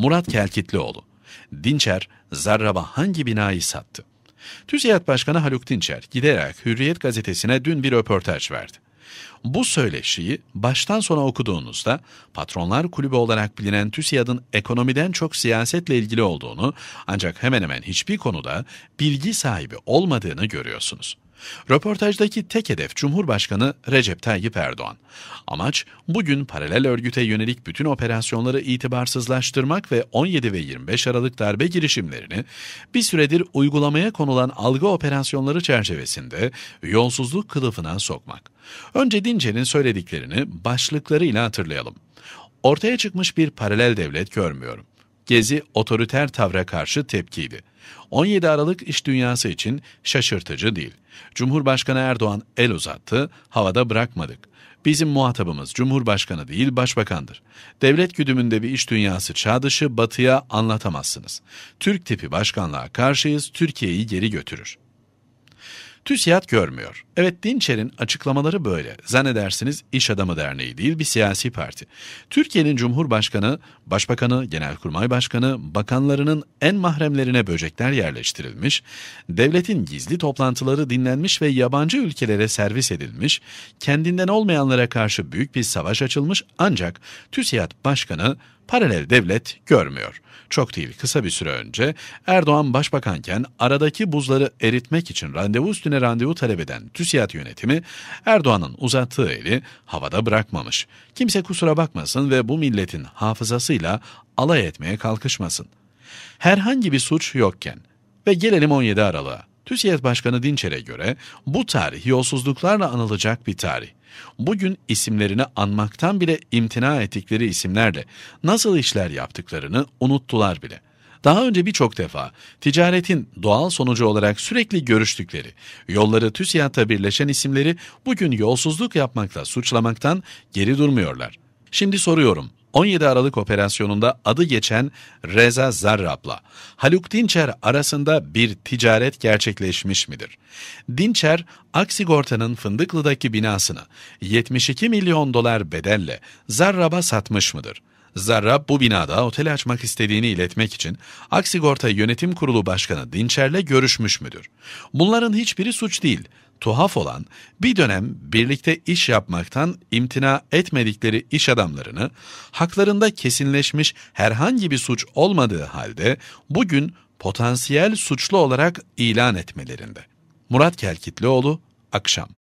Murat Kelkitlioğlu. Dinçer, Zarrab'a hangi binayı sattı? TÜSİAD Başkanı Haluk Dinçer giderek Hürriyet gazetesine dün bir röportaj verdi. Bu söyleşiyi baştan sona okuduğunuzda patronlar kulübü olarak bilinen TÜSİAD'ın ekonomiden çok siyasetle ilgili olduğunu ancak hemen hemen hiçbir konuda bilgi sahibi olmadığını görüyorsunuz. Röportajdaki tek hedef Cumhurbaşkanı Recep Tayyip Erdoğan. Amaç bugün paralel örgüte yönelik bütün operasyonları itibarsızlaştırmak ve 17 ve 25 Aralık darbe girişimlerini bir süredir uygulamaya konulan algı operasyonları çerçevesinde yolsuzluk kılıfına sokmak. Önce Dinçer'in söylediklerini başlıklarıyla hatırlayalım. Ortaya çıkmış bir paralel devlet görmüyorum. Gezi otoriter tavra karşı tepkiydi. 17 Aralık iş dünyası için şaşırtıcı değil. Cumhurbaşkanı Erdoğan el uzattı, havada bırakmadık. Bizim muhatabımız Cumhurbaşkanı değil başbakandır. Devlet güdümünde bir iş dünyası çağ dışı batıya anlatamazsınız. Türk tipi başkanlığa karşıyız, Türkiye'yi geri götürür. TÜSİAD görmüyor. Evet Dinçer'in açıklamaları böyle. Zannedersiniz İş Adamı Derneği değil bir siyasi parti. Türkiye'nin Cumhurbaşkanı, Başbakanı, Genelkurmay Başkanı, bakanlarının en mahremlerine böcekler yerleştirilmiş, devletin gizli toplantıları dinlenmiş ve yabancı ülkelere servis edilmiş, kendinden olmayanlara karşı büyük bir savaş açılmış ancak TÜSİAD Başkanı paralel devlet görmüyor. Çok değil kısa bir süre önce Erdoğan başbakanken aradaki buzları eritmek için randevu üstüne randevu talep eden TÜSİAD yönetimi Erdoğan'ın uzattığı eli havada bırakmamış. Kimse kusura bakmasın ve bu milletin hafızasıyla alay etmeye kalkışmasın. Herhangi bir suç yokken ve gelelim 17 Aralık'a. TÜSİAD Başkanı Dinçer'e göre bu tarih yolsuzluklarla anılacak bir tarih. Bugün isimlerini anmaktan bile imtina ettikleri isimlerle nasıl işler yaptıklarını unuttular bile.'' daha önce birçok defa ticaretin doğal sonucu olarak sürekli görüştükleri, yolları TÜSİAD'la birleşen isimleri bugün yolsuzluk yapmakla suçlamaktan geri durmuyorlar. Şimdi soruyorum, 17 Aralık operasyonunda adı geçen Reza Zarrab'la Haluk Dinçer arasında bir ticaret gerçekleşmiş midir? Dinçer, Aksigorta'nın Fındıklı'daki binasını 72 milyon dolar bedelle Zarrab'a satmış mıdır? Zarrab bu binada otel açmak istediğini iletmek için Aksigorta Yönetim Kurulu Başkanı Dinçer'le görüşmüş müdür? Bunların hiçbiri suç değil tuhaf olan bir dönem birlikte iş yapmaktan imtina etmedikleri iş adamlarını haklarında kesinleşmiş herhangi bir suç olmadığı halde bugün potansiyel suçlu olarak ilan etmelerinde. Murat Kelkitlioğlu, Akşam